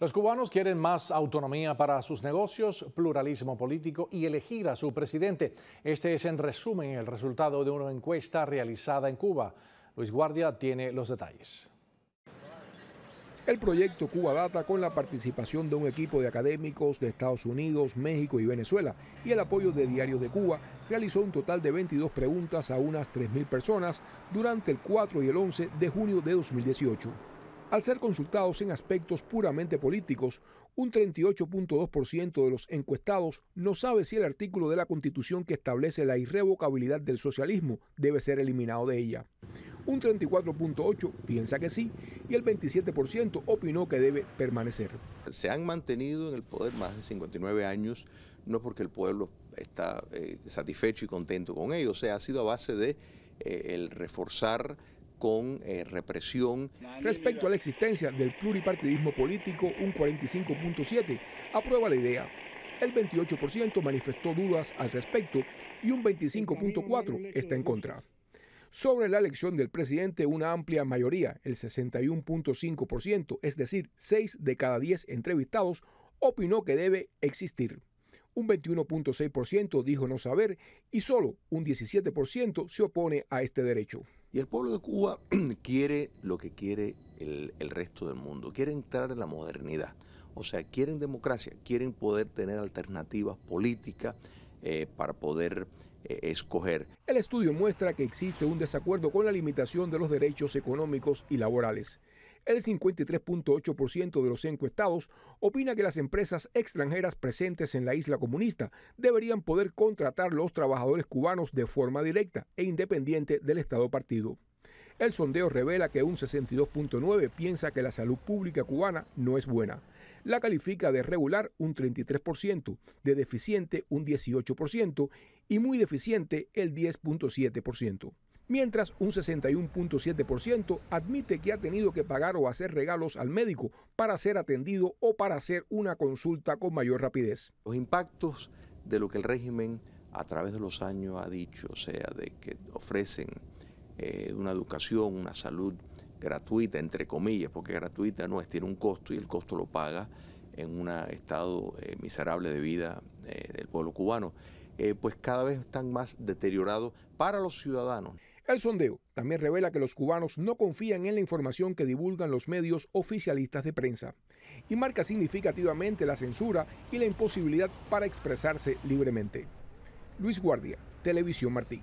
Los cubanos quieren más autonomía para sus negocios, pluralismo político y elegir a su presidente. Este es en resumen el resultado de una encuesta realizada en Cuba. Luis Guardia tiene los detalles. El proyecto Cuba Data, con la participación de un equipo de académicos de Estados Unidos, México y Venezuela y el apoyo de Diarios de Cuba, realizó un total de 22 preguntas a unas 3.000 personas durante el 4 y el 11 de junio de 2018. Al ser consultados en aspectos puramente políticos, un 38.2% de los encuestados no sabe si el artículo de la Constitución que establece la irrevocabilidad del socialismo debe ser eliminado de ella. Un 34.8% piensa que sí y el 27% opinó que debe permanecer. Se han mantenido en el poder más de 59 años, no porque el pueblo está eh, satisfecho y contento con ello, o sea, ha sido a base de eh, el reforzar con eh, represión. Respecto a la existencia del pluripartidismo político, un 45.7 aprueba la idea. El 28% manifestó dudas al respecto y un 25.4 está en contra. Sobre la elección del presidente, una amplia mayoría, el 61.5%, es decir, 6 de cada 10 entrevistados, opinó que debe existir. Un 21.6% dijo no saber y solo un 17% se opone a este derecho. Y el pueblo de Cuba quiere lo que quiere el, resto del mundo, quiere entrar en la modernidad. O sea, quieren democracia, quieren poder tener alternativas políticas eh, para poder eh, escoger. El estudio muestra que existe un desacuerdo con la limitación de los derechos económicos y laborales. El 53.8% de los encuestados opina que las empresas extranjeras presentes en la isla comunista deberían poder contratar los trabajadores cubanos de forma directa e independiente del Estado partido. El sondeo revela que un 62.9 piensa que la salud pública cubana no es buena. La califica de regular un 33%, de deficiente un 18% y muy deficiente el 10.7% mientras un 61.7% admite que ha tenido que pagar o hacer regalos al médico para ser atendido o para hacer una consulta con mayor rapidez. Los impactos de lo que el régimen a través de los años ha dicho, o sea, de que ofrecen eh, una educación, una salud gratuita, entre comillas, porque gratuita no es, tiene un costo y el costo lo paga en un estado eh, miserable de vida eh, del pueblo cubano, pues cada vez están más deteriorados para los ciudadanos. El sondeo también revela que los cubanos no confían en la información que divulgan los medios oficialistas de prensa y marca significativamente la censura y la imposibilidad para expresarse libremente. Luis Guardia, Televisión Martí.